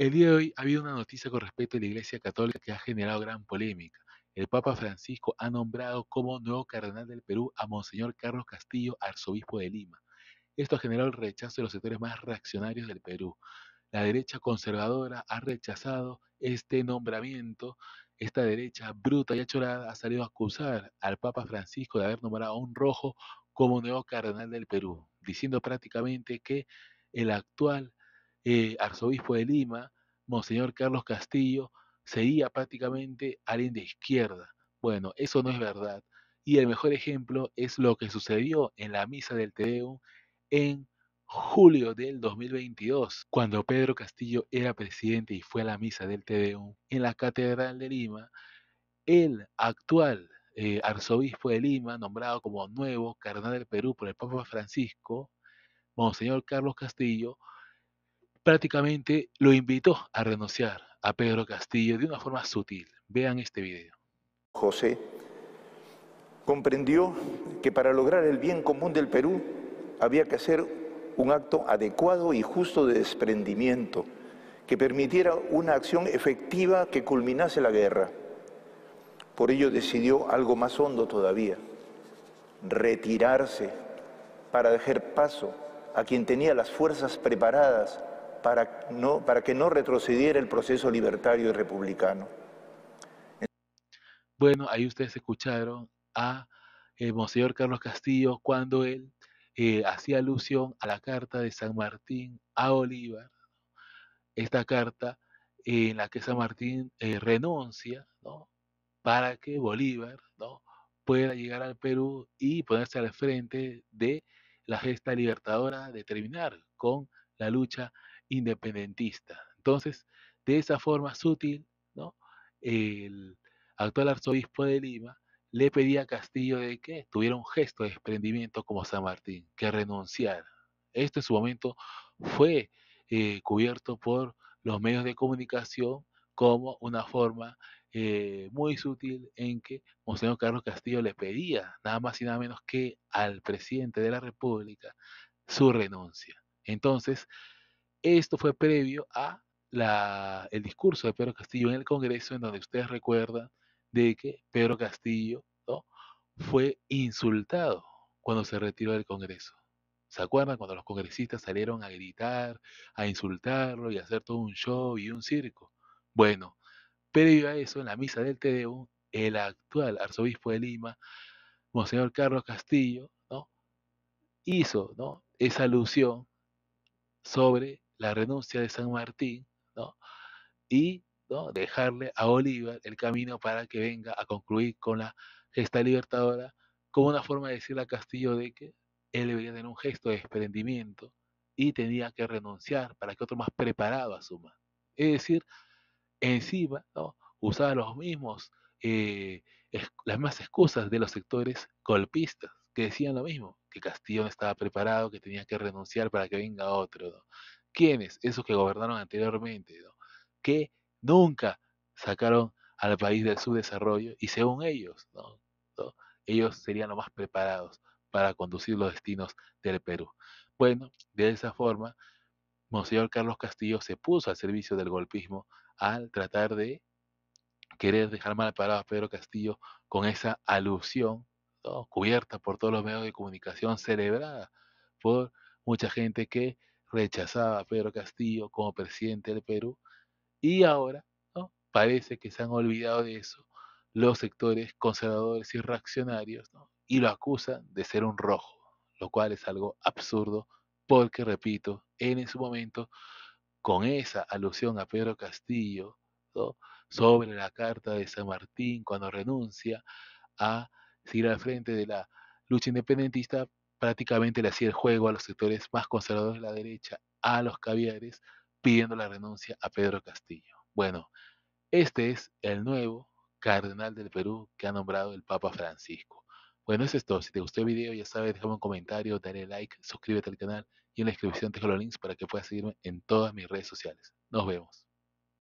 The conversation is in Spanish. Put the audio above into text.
El día de hoy ha habido una noticia con respecto a la Iglesia Católica que ha generado gran polémica. El Papa Francisco ha nombrado como nuevo cardenal del Perú a Monseñor Carlos Castillo, arzobispo de Lima. Esto ha generado el rechazo de los sectores más reaccionarios del Perú. La derecha conservadora ha rechazado este nombramiento. Esta derecha bruta y achorada ha salido a acusar al Papa Francisco de haber nombrado a un rojo como nuevo cardenal del Perú, diciendo prácticamente que el actual eh, arzobispo de Lima, Monseñor Carlos Castillo, sería prácticamente alguien de izquierda. Bueno, eso no es verdad. Y el mejor ejemplo es lo que sucedió en la misa del Tedeum en julio del 2022, cuando Pedro Castillo era presidente y fue a la misa del Tedeum en la Catedral de Lima, el actual eh, arzobispo de Lima, nombrado como nuevo cardenal del Perú por el Papa Francisco, Monseñor Carlos Castillo, prácticamente lo invitó a renunciar a Pedro Castillo de una forma sutil. Vean este video. José comprendió que para lograr el bien común del Perú había que hacer un acto adecuado y justo de desprendimiento que permitiera una acción efectiva que culminase la guerra. Por ello decidió algo más hondo todavía, retirarse para dejar paso a quien tenía las fuerzas preparadas para, no, para que no retrocediera el proceso libertario y republicano. Bueno, ahí ustedes escucharon a eh, Monseñor Carlos Castillo cuando él eh, hacía alusión a la carta de San Martín a Bolívar, esta carta eh, en la que San Martín renuncia para que Bolívar ¿no? pueda llegar al Perú y ponerse al frente de la gesta libertadora de terminar con la lucha independentista. Entonces, de esa forma sutil, ¿no? el actual arzobispo de Lima le pedía a Castillo de que tuviera un gesto de desprendimiento como San Martín, que renunciara. Esto en su momento fue eh, cubierto por los medios de comunicación como una forma eh, muy sutil en que Monseñor Carlos Castillo le pedía nada más y nada menos que al presidente de la República su renuncia. Entonces, esto fue previo a la, el discurso de Pedro Castillo en el Congreso, en donde ustedes recuerdan de que Pedro Castillo fue insultado cuando se retiró del Congreso. ¿Se acuerdan cuando los congresistas salieron a gritar, a insultarlo y a hacer todo un show y un circo? Bueno, previo a eso, en la misa del T.D.U., el actual arzobispo de Lima, Monseñor Carlos Castillo, ¿no? hizo esa alusión sobre la renuncia de San Martín, ¿no? Y dejarle a Bolívar el camino para que venga a concluir con la gesta libertadora, como una forma de decirle a Castillo de que él debía tener un gesto de desprendimiento y tenía que renunciar para que otro más preparado asuma. Es decir, encima ¿no? usaba los mismos, eh, las mismas excusas de los sectores golpistas, que decían lo mismo, que Castillo no estaba preparado, que tenía que renunciar para que venga otro. ¿Quiénes? Esos que gobernaron anteriormente, que nunca sacaron al país de su desarrollo y según ellos, ¿no? ellos serían los más preparados para conducir los destinos del Perú. Bueno, de esa forma, Monseñor Carlos Castillo se puso al servicio del golpismo al tratar de querer dejar mal parado a Pedro Castillo con esa alusión cubierta por todos los medios de comunicación, celebrada por mucha gente que rechazaba a Pedro Castillo como presidente del Perú y ahora parece que se han olvidado de eso los sectores conservadores y reaccionarios y lo acusan de ser un rojo, lo cual es algo absurdo porque, repito, en su momento, con esa alusión a Pedro Castillo sobre la carta de San Martín cuando renuncia a seguir al frente de la lucha independentista, prácticamente le hacía el juego a los sectores más conservadores de la derecha, a los caviares, pidiendo la renuncia a Pedro Castillo. Bueno, este es el nuevo cardenal del Perú que ha nombrado el Papa Francisco. Bueno, eso es todo. Si te gustó el video, ya sabes, déjame un comentario, dale like, suscríbete al canal y en la descripción te dejo los links para que puedas seguirme en todas mis redes sociales. Nos vemos.